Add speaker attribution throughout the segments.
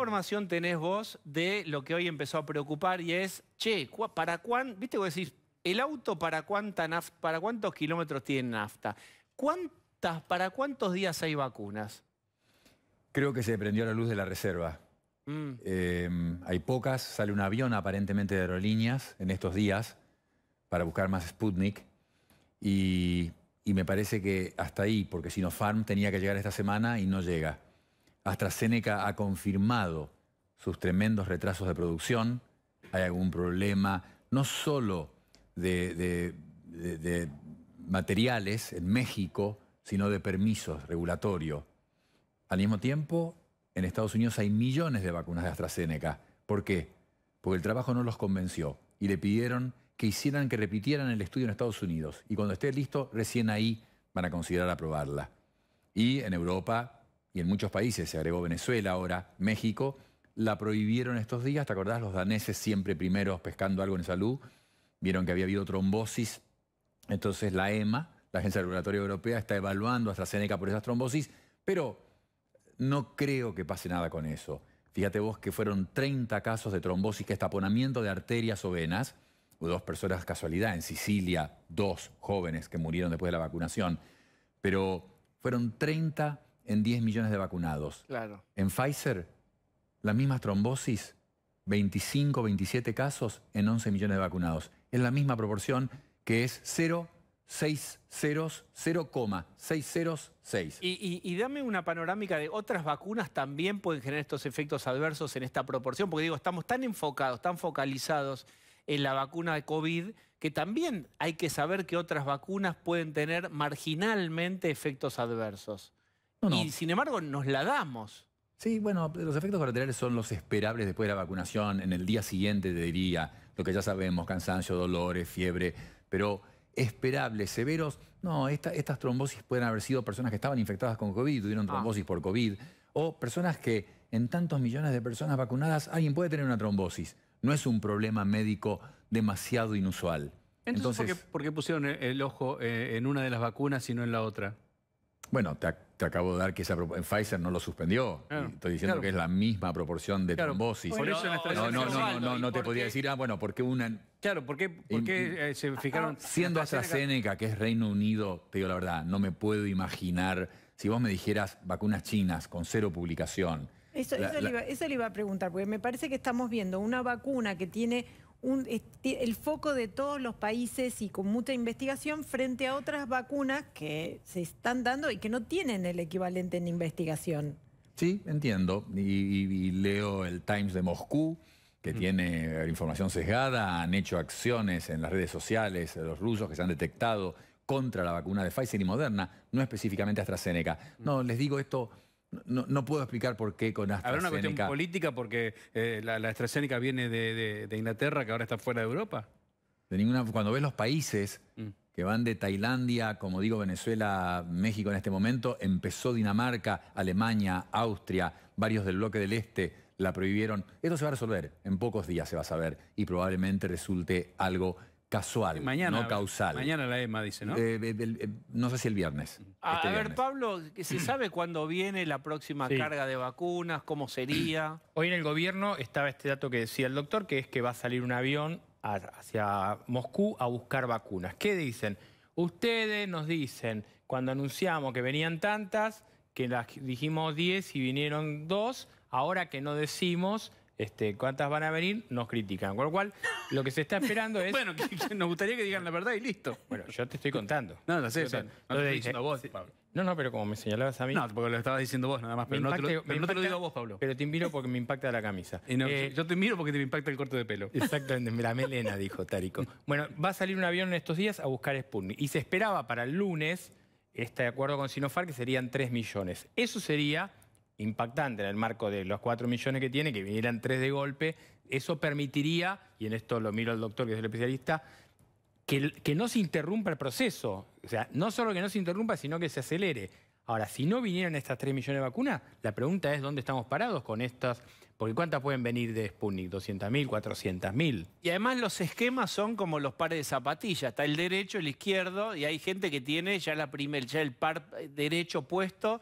Speaker 1: ¿Qué información tenés vos de lo que hoy empezó a preocupar y es, che, ¿para cuán, viste, vos decís, el auto para, para cuántos kilómetros tiene nafta? ¿Cuántas, para cuántos días hay vacunas?
Speaker 2: Creo que se prendió la luz de la reserva. Mm. Em, hay pocas, sale un avión aparentemente de aerolíneas en estos días para buscar más Sputnik y, y me parece que hasta ahí, porque si no Farm tenía que llegar esta semana y no llega. AstraZeneca ha confirmado sus tremendos retrasos de producción, hay algún problema no solo de, materiales en México, sino de permisos regulatorios. Al mismo tiempo, en Estados Unidos hay millones de vacunas de AstraZeneca. ¿Por qué? Porque el trabajo no los convenció y le pidieron que hicieran, que repitieran el estudio en Estados Unidos. Y cuando esté listo, recién ahí van a considerar aprobarla. Y en Europa y en muchos países, se agregó Venezuela ahora, México, la prohibieron estos días, ¿te acordás? Los daneses siempre primeros pescando algo en salud, vieron que había habido trombosis, entonces la EMA, la Agencia Regulatoria Europea, está evaluando a AstraZeneca por esas trombosis, pero no creo que pase nada con eso. Fíjate vos que fueron 30 casos de trombosis, que es taponamiento de arterias o venas, o dos personas casualidad, en Sicilia, dos jóvenes que murieron después de la vacunación, pero fueron 30 en 10 millones de vacunados. Claro. En Pfizer, la misma trombosis, 25, 27 casos en 11 millones de vacunados. Es la misma proporción que es 0,
Speaker 1: Y, y, y, dame una panorámica de otras vacunas también pueden generar estos efectos adversos en esta proporción, porque digo, estamos tan enfocados, tan focalizados en la vacuna de COVID, que también hay que saber que otras vacunas pueden tener marginalmente efectos adversos. Y sin embargo nos la damos.
Speaker 2: Sí, bueno, los efectos colaterales son los esperables después de la vacunación. En el día siguiente, te diría, lo que ya sabemos, cansancio, dolores, fiebre, pero esperables, severos. No, estas trombosis pueden haber sido personas que estaban infectadas con COVID, tuvieron ah. trombosis por COVID, o personas que en tantos millones de personas vacunadas, alguien puede tener una trombosis. No es un problema médico demasiado inusual. Entonces,
Speaker 1: ¿por, qué, pusieron el, ojo eh, en una de las vacunas y no en la otra?
Speaker 2: Bueno, te, te acabo de dar que esa en Pfizer no lo suspendió. Estoy diciendo que es la misma proporción de trombosis. no, no, no, no, te podía decir, ah, bueno, ¿por qué una...? Claro, ¿por qué, eh,
Speaker 3: se fijaron...? Ah, siendo AstraZeneca,
Speaker 2: que es Reino Unido, te digo la verdad, no me puedo imaginar... Si vos me dijeras vacunas chinas con cero publicación... Eso, eso
Speaker 4: le iba a preguntar, porque me parece que estamos viendo una vacuna que tiene eh, el foco de todos los países y con mucha investigación frente a otras vacunas que se están dando y que no tienen el equivalente en investigación.
Speaker 2: Sí, entiendo. Y, leo el Times de Moscú, que mm. tiene información sesgada. Han hecho acciones en las redes sociales de los rusos que se han detectado contra la vacuna de Pfizer y Moderna, no específicamente AstraZeneca. Mm. No, les digo esto no, puedo explicar por qué con AstraZeneca. Habrá una cuestión
Speaker 3: política porque eh, la, la, AstraZeneca viene de, Inglaterra, que ahora está fuera de Europa.
Speaker 2: De ninguna, cuando ves los países mm. que van de Tailandia, como digo, Venezuela, México en este momento, empezó Dinamarca, Alemania, Austria, varios del bloque del este la prohibieron. Esto se va a resolver, en pocos días se va a saber y probablemente resulte algo casual, no causal.
Speaker 3: Mañana la EMA dice, ¿no? Eh,
Speaker 2: eh, no sé si el viernes.
Speaker 3: A, este
Speaker 1: ver, Pablo, ¿se sabe cuándo viene la próxima carga de vacunas? ¿Cómo sería?
Speaker 3: Hoy en el gobierno estaba este dato que decía el doctor, que es que va a salir un avión hacia Moscú a buscar vacunas. ¿Qué dicen? Ustedes nos dicen, cuando anunciamos que venían tantas, que las dijimos 10 y vinieron dos, ahora que no decimos este, ¿Cuántas van a venir? Nos critican. Con lo cual, lo que se está esperando es... bueno, nos gustaría que digan la verdad y listo. Bueno, yo te estoy contando. No, no sé, o sea, no te estoy diciendo vos, Pablo. No, no, pero como me señalabas a mí... No, porque lo estabas diciendo vos nada más, pero, no, te lo, digo a vos, Pablo. Pero te miro porque me impacta la camisa. Eh, yo te miro porque te impacta el corte de pelo. Exactamente, la melena, dijo Tárico. Bueno, va a salir un avión en estos días a buscar Sputnik. Y se esperaba para el lunes este acuerdo con Sinofar que serían 3 millones. Eso sería impactante en el marco de los 4 millones que tiene, que vinieran 3 de golpe, eso permitiría, y en esto lo miro al doctor que es el especialista, que, que no se interrumpa el proceso. O sea, no solo que no se interrumpa, sino que se acelere. Ahora, si no vinieran estas 3 millones de vacunas, la pregunta es dónde estamos parados con estas, porque ¿cuántas pueden venir de Sputnik? ¿200.000? ¿400.000? Y además los esquemas son como los
Speaker 1: pares de zapatillas, está el derecho, el izquierdo, y hay gente que tiene ya, la ya el par derecho puesto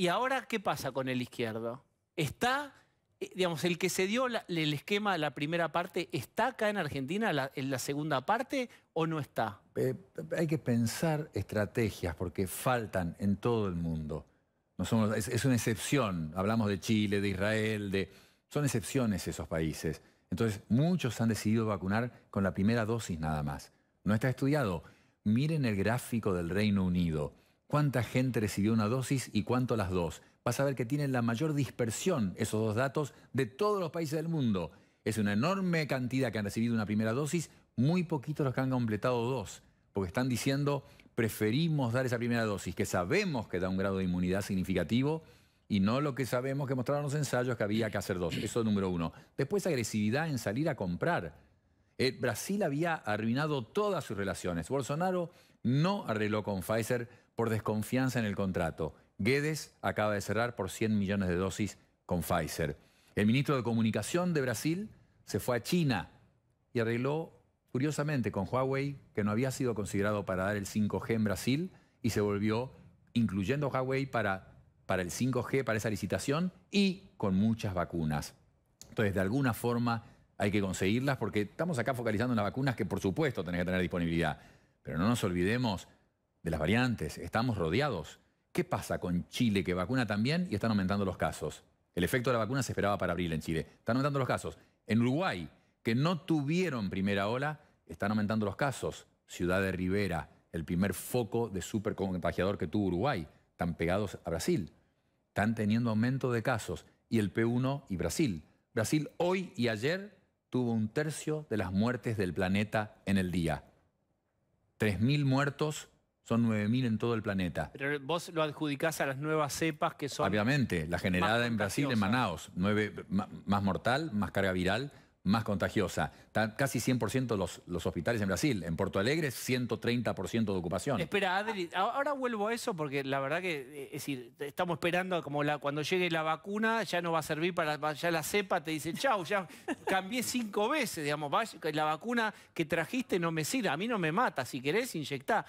Speaker 1: ¿Y ahora qué pasa con el izquierdo? Está, eh, digamos, el que se dio el esquema de la primera parte, ¿está acá en Argentina en la segunda parte o no está?
Speaker 2: Eh, hay que pensar estrategias porque faltan en todo el mundo. es, es, una excepción. Hablamos de Chile, de Israel, de, son excepciones esos países. Entonces, muchos han decidido vacunar con la primera dosis nada más. No está estudiado. Miren el gráfico del Reino Unido cuánta gente recibió una dosis y cuánto las dos. Vas a ver que tienen la mayor dispersión esos dos datos de todos los países del mundo. Es una enorme cantidad que han recibido una primera dosis, muy poquitos los que han completado dos, porque están diciendo preferimos dar esa primera dosis, que sabemos que da un grado de inmunidad significativo, y no lo que sabemos que mostraron los ensayos que había que hacer dos. Eso es número uno. Después agresividad en salir a comprar. Eh, Brasil había arruinado todas sus relaciones. Bolsonaro no arregló con Pfizer por desconfianza en el contrato. Guedes acaba de cerrar por 100 millones de dosis con Pfizer. El ministro de Comunicación de Brasil se fue a China y arregló curiosamente con Huawei, que no había sido considerado para dar el 5G en Brasil, y se volvió, incluyendo Huawei, para, para el 5G, para esa licitación, y con muchas vacunas. Entonces, de alguna forma hay que conseguirlas porque estamos acá focalizando en las vacunas que por supuesto tenés que tener disponibilidad. Pero no nos olvidemos de las variantes, estamos rodeados. ¿Qué pasa con Chile que vacuna también y están aumentando los casos? El efecto de la vacuna se esperaba para abril en Chile. Están aumentando los casos. En Uruguay, que no tuvieron primera ola, están aumentando los casos. Ciudad de Rivera, el primer foco de supercontagiador que tuvo Uruguay, tan pegados a Brasil. Están teniendo aumento de casos. Y el P1 y Brasil. Brasil hoy y ayer tuvo un tercio de las muertes del planeta en el día. 3.000 muertos son 9.000 en todo el planeta. Pero vos lo adjudicás a las nuevas cepas que son... Obviamente, la generada en Brasil, en Manaus, más mortal, más carga viral, más contagiosa. casi 100% los, hospitales en Brasil. En Porto Alegre, 130% de ocupación.
Speaker 1: Espera, Adri, ahora vuelvo a eso porque la verdad que, eh, es decir, estamos esperando como la, cuando llegue la vacuna, ya no va a servir para, ya la cepa te dice, chau, ya cambié cinco veces, digamos, la vacuna que trajiste no me sirve, a mí no me mata, si querés inyectá.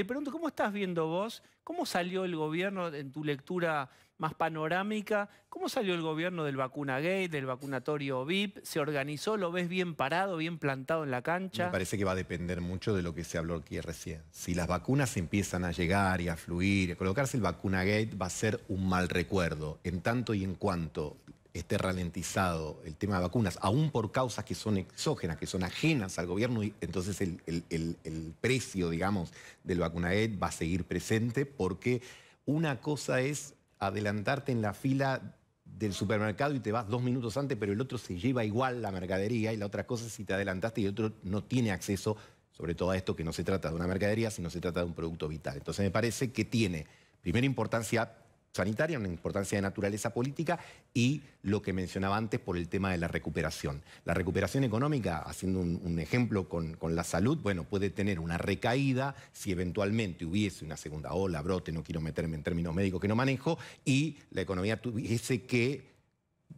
Speaker 1: Te pregunto, ¿cómo estás viendo vos? ¿Cómo salió el gobierno en tu lectura más panorámica? ¿Cómo salió el gobierno del vacuna del vacunatorio VIP? ¿Se organizó? ¿Lo ves bien parado, bien plantado en la cancha? Me parece
Speaker 5: que va a depender mucho de lo que se habló aquí recién. Si las vacunas empiezan a llegar y a fluir, a colocarse el vacuna gate va a ser un mal recuerdo, en tanto y en cuanto esté ralentizado el tema de vacunas, aún por causas que son exógenas, que son ajenas al gobierno, y entonces el, precio, digamos, del vacunaed va a seguir presente porque una cosa es adelantarte en la fila del supermercado y te vas dos minutos antes, pero el otro se lleva igual la mercadería y la otra cosa es si te adelantaste y el otro no tiene acceso, sobre todo a esto que no se trata de una mercadería, sino se trata de un producto vital. Entonces me parece que tiene, primera importancia, sanitaria, una importancia de naturaleza política y lo que mencionaba antes por el tema de la recuperación. La recuperación económica, haciendo un, ejemplo con, con, la salud, bueno, puede tener una recaída si eventualmente hubiese una segunda ola, brote, no quiero meterme en términos médicos que no manejo, y la economía tuviese que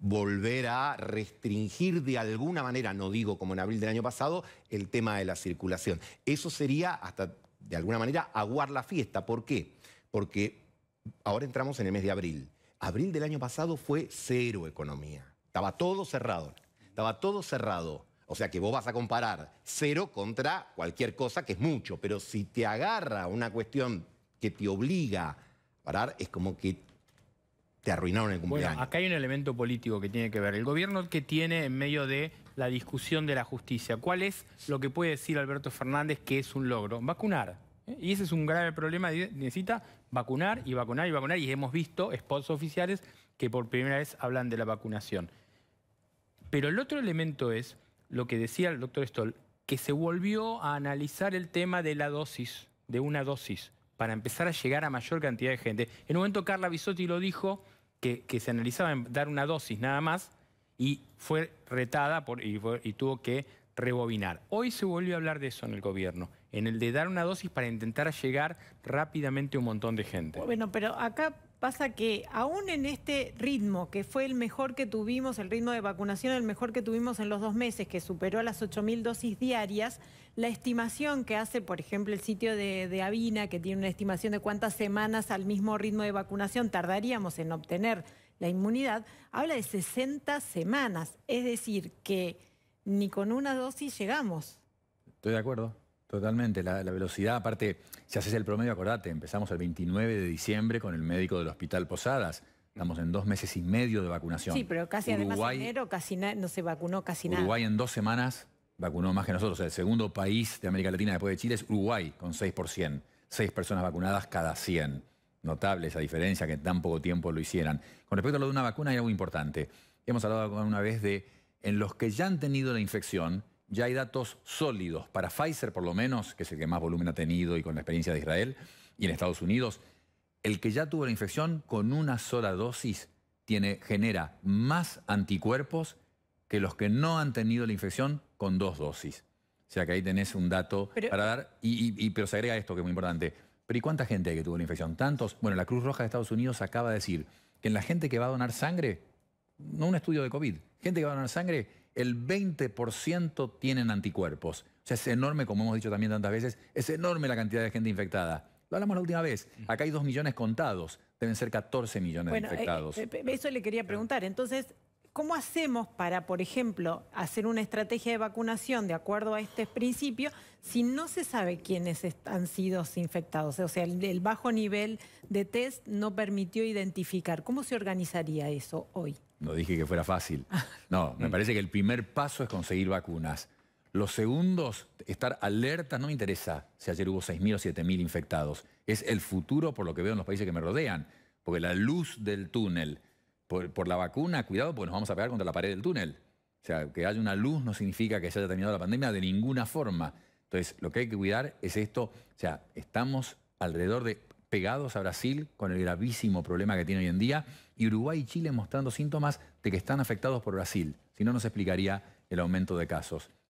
Speaker 5: volver a restringir de alguna manera, no digo como en abril del año pasado, el tema de la circulación. Eso sería hasta, de alguna manera, aguar la fiesta. ¿Por qué? Porque ahora entramos en el mes de abril. Abril del año pasado fue cero economía. Estaba todo cerrado. Estaba todo cerrado. O sea que vos vas a comparar cero contra cualquier cosa que es mucho. Pero si te agarra una cuestión que te obliga a parar, es como que te arruinaron el cumpleaños. Bueno, acá hay un elemento político que tiene que ver. El
Speaker 3: gobierno que tiene en medio de la discusión de la justicia, ¿cuál es lo que puede decir Alberto Fernández que es un logro? Vacunar. Y ese es un grave problema, necesita vacunar y vacunar y vacunar, y hemos visto spots oficiales que por primera vez hablan de la vacunación. Pero el otro elemento es lo que decía el doctor Stoll, que se volvió a analizar el tema de la dosis, de una dosis, para empezar a llegar a mayor cantidad de gente. En un momento Carla Bisotti lo dijo, que, se analizaba en dar una dosis nada más, y fue retada por, y tuvo que rebobinar. Hoy se volvió a hablar de eso en el gobierno, en el de dar una dosis para intentar llegar rápidamente a un montón de gente.
Speaker 4: Bueno, pero acá pasa que aún en este ritmo, que fue el mejor que tuvimos, el ritmo de vacunación, el mejor que tuvimos en los dos meses, que superó a las 8.000 dosis diarias, la estimación que hace, por ejemplo, el sitio de, de Avina, que tiene una estimación de cuántas semanas al mismo ritmo de vacunación tardaríamos en obtener la inmunidad, habla de 60 semanas. Es decir, que ni con una dosis llegamos.
Speaker 2: Estoy de acuerdo, totalmente. La, velocidad, aparte, si haces el promedio, acordate, empezamos el 29 de diciembre con el médico del Hospital Posadas. Estamos en dos meses y medio de vacunación. Sí, pero casi además en
Speaker 4: enero no se vacunó casi nada.
Speaker 2: Uruguay en dos semanas vacunó más que nosotros. el segundo país de América Latina después de Chile es Uruguay, con 6%. Seis personas vacunadas cada 100. Notable esa diferencia que en tan poco tiempo lo hicieran. Con respecto a lo de una vacuna, hay algo importante. Hemos hablado una vez de en los que ya han tenido la infección, ya hay datos sólidos para Pfizer, por lo menos, que es el que más volumen ha tenido y con la experiencia de Israel y en Estados Unidos, el que ya tuvo la infección con una sola dosis tiene, genera más anticuerpos que los que no han tenido la infección con dos dosis. O sea que ahí tenés un dato para dar. Y, pero se agrega esto que es muy importante. Pero ¿y cuánta gente hay que tuvo la infección? ¿Tantos? Bueno, la Cruz Roja de Estados Unidos acaba de decir que en la gente que va a donar sangre no un estudio de COVID, gente que va a la sangre, el 20% tienen anticuerpos. O sea, es enorme, como hemos dicho también tantas veces, es enorme la cantidad de gente infectada. Lo hablamos la última vez. Acá hay 2 millones contados. Deben ser 14 millones de eh, infectados. Eh,
Speaker 4: eso le quería preguntar. Entonces, ¿cómo hacemos para, por ejemplo, hacer una estrategia de vacunación de acuerdo a este principio si no se sabe quiénes han sido infectados? O sea, el bajo nivel de test no permitió identificar. ¿Cómo se organizaría eso hoy?
Speaker 2: No dije que fuera fácil. Ah. No, me mm. parece que el primer paso es conseguir vacunas. Los segundos, estar alerta, no me interesa si ayer hubo 6.000 o 7.000 infectados. Es el futuro por lo que veo en los países que me rodean. Porque la luz del túnel, por, la vacuna, cuidado, porque nos vamos a pegar contra la pared del túnel. O sea, que haya una luz no significa que se haya terminado la pandemia de ninguna forma. Entonces, lo que hay que cuidar es esto. O sea, estamos alrededor de pegados a Brasil con el gravísimo problema que tiene hoy en día y Uruguay y Chile mostrando síntomas de que están afectados por Brasil. Si no, nos explicaría el aumento de casos.